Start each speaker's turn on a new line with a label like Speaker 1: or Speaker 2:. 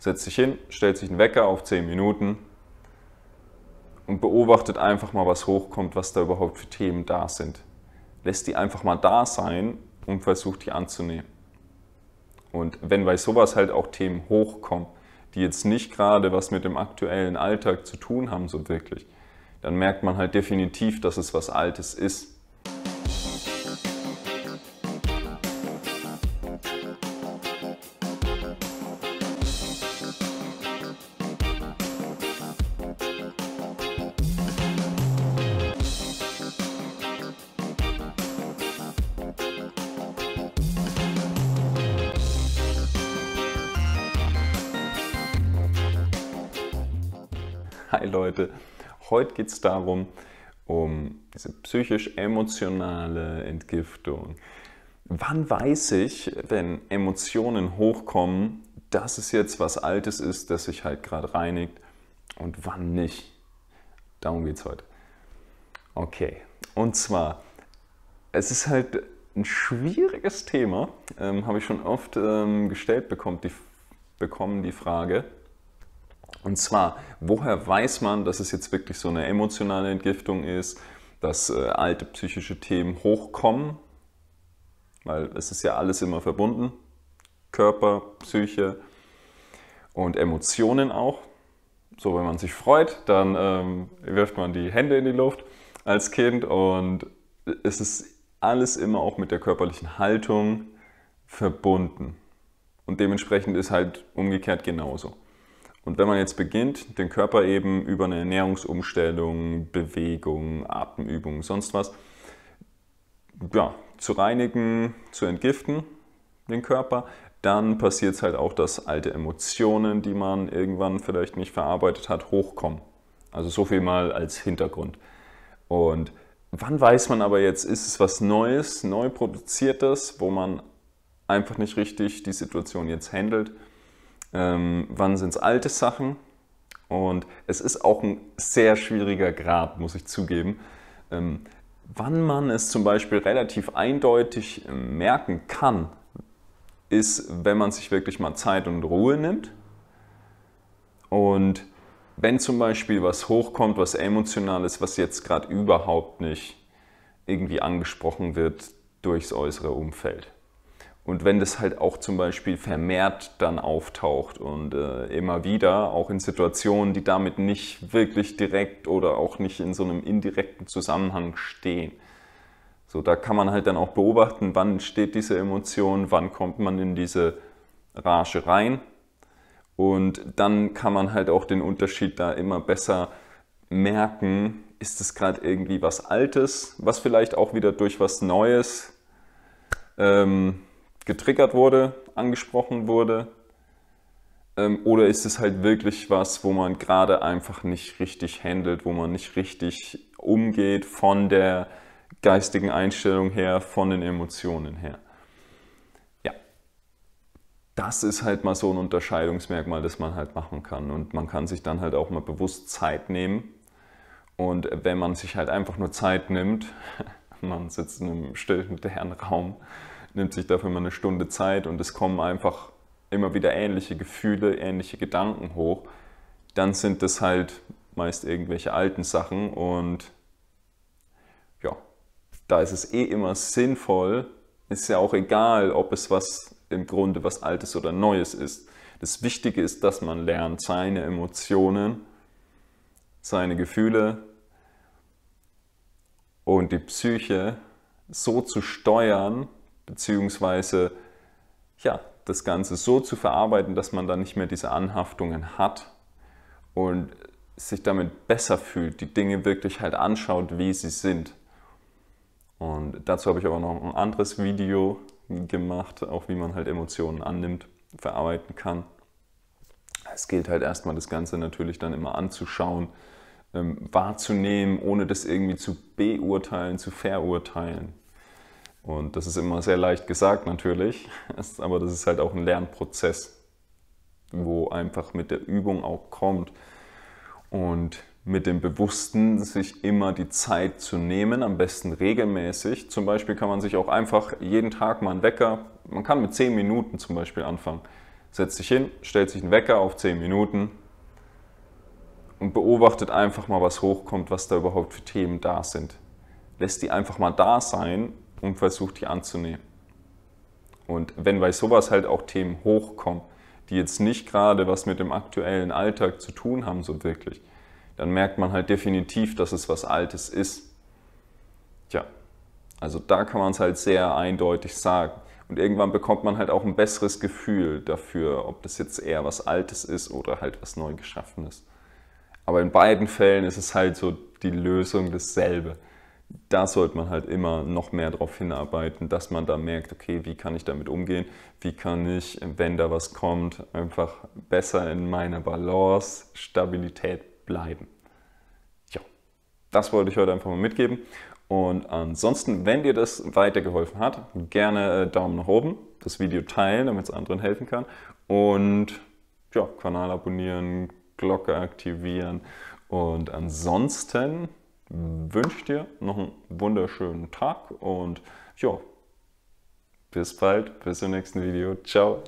Speaker 1: setzt sich hin, stellt sich einen Wecker auf 10 Minuten und beobachtet einfach mal, was hochkommt, was da überhaupt für Themen da sind. Lässt die einfach mal da sein und versucht die anzunehmen. Und wenn bei sowas halt auch Themen hochkommen, die jetzt nicht gerade was mit dem aktuellen Alltag zu tun haben, so wirklich, dann merkt man halt definitiv, dass es was Altes ist. Hi Leute, heute geht es darum, um diese psychisch-emotionale Entgiftung. Wann weiß ich, wenn Emotionen hochkommen, dass es jetzt was Altes ist, das sich halt gerade reinigt und wann nicht? Darum geht es heute. Okay, und zwar, es ist halt ein schwieriges Thema, ähm, habe ich schon oft ähm, gestellt bekommt die, bekommen die Frage, und zwar, woher weiß man, dass es jetzt wirklich so eine emotionale Entgiftung ist, dass äh, alte psychische Themen hochkommen? Weil es ist ja alles immer verbunden. Körper, Psyche und Emotionen auch. So, wenn man sich freut, dann ähm, wirft man die Hände in die Luft als Kind und es ist alles immer auch mit der körperlichen Haltung verbunden. Und dementsprechend ist halt umgekehrt genauso. Und wenn man jetzt beginnt, den Körper eben über eine Ernährungsumstellung, Bewegung, Atemübung, sonst was, ja, zu reinigen, zu entgiften, den Körper, dann passiert es halt auch, dass alte Emotionen, die man irgendwann vielleicht nicht verarbeitet hat, hochkommen. Also so viel mal als Hintergrund. Und wann weiß man aber jetzt, ist es was Neues, neu produziertes, wo man einfach nicht richtig die Situation jetzt handelt? ähm, wann sind es alte Sachen. Und es ist auch ein sehr schwieriger Grad, muss ich zugeben. Ähm, wann man es zum Beispiel relativ eindeutig ähm, merken kann, ist, wenn man sich wirklich mal Zeit und Ruhe nimmt. Und wenn zum Beispiel was hochkommt, was emotional ist, was jetzt gerade überhaupt nicht irgendwie angesprochen wird durchs äußere Umfeld. Und wenn das halt auch zum Beispiel vermehrt dann auftaucht und äh, immer wieder, auch in Situationen, die damit nicht wirklich direkt oder auch nicht in so einem indirekten Zusammenhang stehen. So, da kann man halt dann auch beobachten, wann steht diese Emotion, wann kommt man in diese Rage rein. Und dann kann man halt auch den Unterschied da immer besser merken, ist es gerade irgendwie was Altes, was vielleicht auch wieder durch was Neues. Ähm, getriggert wurde, angesprochen wurde? Ähm, oder ist es halt wirklich was, wo man gerade einfach nicht richtig handelt, wo man nicht richtig umgeht von der geistigen Einstellung her, von den Emotionen her? Ja, das ist halt mal so ein Unterscheidungsmerkmal, das man halt machen kann. Und man kann sich dann halt auch mal bewusst Zeit nehmen. Und wenn man sich halt einfach nur Zeit nimmt, man sitzt in einem stillen, leeren Raum, nimmt sich dafür mal eine Stunde Zeit und es kommen einfach immer wieder ähnliche Gefühle, ähnliche Gedanken hoch, dann sind das halt meist irgendwelche alten Sachen und ja, da ist es eh immer sinnvoll, ist ja auch egal, ob es was im Grunde was Altes oder Neues ist. Das Wichtige ist, dass man lernt, seine Emotionen, seine Gefühle und die Psyche so zu steuern, beziehungsweise ja, das Ganze so zu verarbeiten, dass man dann nicht mehr diese Anhaftungen hat und sich damit besser fühlt, die Dinge wirklich halt anschaut, wie sie sind. Und dazu habe ich aber noch ein anderes Video gemacht, auch wie man halt Emotionen annimmt, verarbeiten kann. Es gilt halt erstmal das Ganze natürlich dann immer anzuschauen, ähm, wahrzunehmen, ohne das irgendwie zu beurteilen, zu verurteilen. Und das ist immer sehr leicht gesagt natürlich, aber das ist halt auch ein Lernprozess, wo einfach mit der Übung auch kommt. Und mit dem Bewussten sich immer die Zeit zu nehmen, am besten regelmäßig. Zum Beispiel kann man sich auch einfach jeden Tag mal einen Wecker, man kann mit 10 Minuten zum Beispiel anfangen. Setzt sich hin, stellt sich einen Wecker auf 10 Minuten und beobachtet einfach mal, was hochkommt, was da überhaupt für Themen da sind. Lässt die einfach mal da sein und versuche die anzunehmen. Und wenn bei sowas halt auch Themen hochkommen, die jetzt nicht gerade was mit dem aktuellen Alltag zu tun haben, so wirklich, dann merkt man halt definitiv, dass es was Altes ist. Tja, also da kann man es halt sehr eindeutig sagen. Und irgendwann bekommt man halt auch ein besseres Gefühl dafür, ob das jetzt eher was Altes ist oder halt was neu geschaffen Aber in beiden Fällen ist es halt so die Lösung dasselbe da sollte man halt immer noch mehr darauf hinarbeiten, dass man da merkt, okay, wie kann ich damit umgehen, wie kann ich, wenn da was kommt, einfach besser in meiner Balance, Stabilität bleiben. Ja, das wollte ich heute einfach mal mitgeben. Und ansonsten, wenn dir das weitergeholfen hat, gerne äh, Daumen nach oben, das Video teilen, damit es anderen helfen kann. Und ja, Kanal abonnieren, Glocke aktivieren. Und ansonsten wünsche dir noch einen wunderschönen Tag und ja, bis bald, bis zum nächsten Video. Ciao.